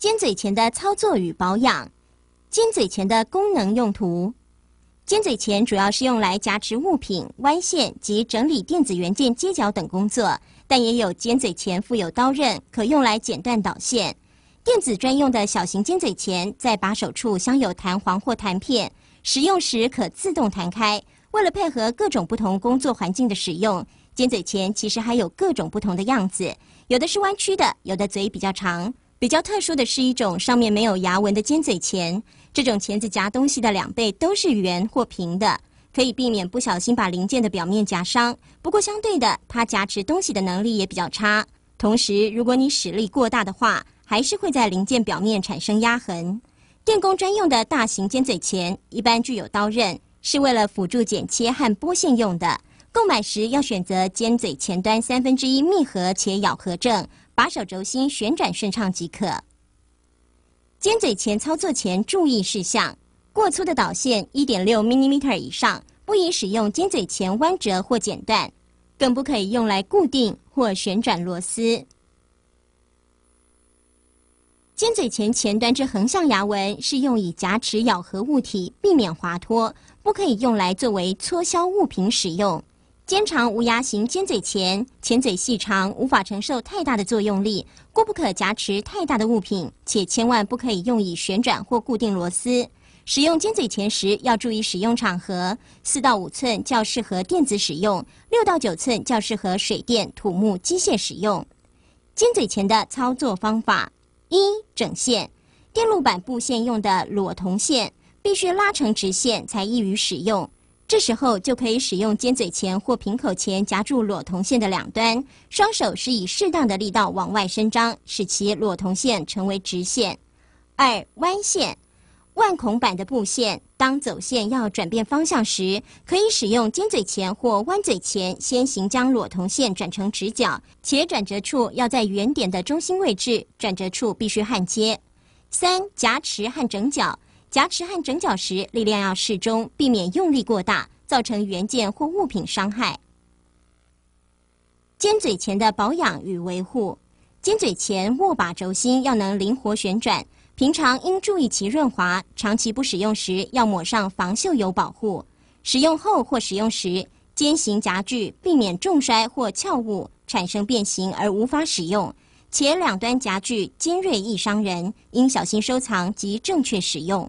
尖嘴钳的操作与保养，尖嘴钳的功能用途。尖嘴钳主要是用来夹持物品、弯线及整理电子元件接角等工作，但也有尖嘴钳附有刀刃，可用来剪断导线。电子专用的小型尖嘴钳在把手处镶有弹簧或弹片，使用时可自动弹开。为了配合各种不同工作环境的使用，尖嘴钳其实还有各种不同的样子，有的是弯曲的，有的嘴比较长。比较特殊的是一种上面没有牙纹的尖嘴钳，这种钳子夹东西的两倍都是圆或平的，可以避免不小心把零件的表面夹伤。不过相对的，它夹持东西的能力也比较差。同时，如果你使力过大的话，还是会在零件表面产生压痕。电工专用的大型尖嘴钳一般具有刀刃，是为了辅助剪切和剥线用的。购买时要选择尖嘴前端三分之一密合且咬合正。把手轴心旋转顺畅即可。尖嘴钳操作前注意事项：过粗的导线 （1.6 mm 以上）不宜使用尖嘴钳弯折或剪断，更不可以用来固定或旋转螺丝。尖嘴钳前端之横向牙纹是用以夹持咬合物体，避免滑脱，不可以用来作为搓削物品使用。尖长无牙型尖嘴钳，钳嘴细长，无法承受太大的作用力，故不可夹持太大的物品，且千万不可以用以旋转或固定螺丝。使用尖嘴钳时要注意使用场合：四到五寸较适合电子使用，六到九寸较适合水电、土木、机械使用。尖嘴钳的操作方法：一、整线，电路板布线用的裸铜线必须拉成直线才易于使用。这时候就可以使用尖嘴钳或平口钳夹住裸铜线的两端，双手施以适当的力道往外伸张，使其裸铜线成为直线。二弯线，万孔板的布线，当走线要转变方向时，可以使用尖嘴钳或弯嘴钳先行将裸铜线转成直角，且转折处要在圆点的中心位置，转折处必须焊接。三夹持焊整角，夹持焊整角时，力量要适中，避免用力过大。造成原件或物品伤害。尖嘴钳的保养与维护：尖嘴钳握把轴心要能灵活旋转，平常应注意其润滑；长期不使用时要抹上防锈油保护。使用后或使用时，尖形夹具避免重摔或撬物，产生变形而无法使用；且两端夹具尖锐易伤人，应小心收藏及正确使用。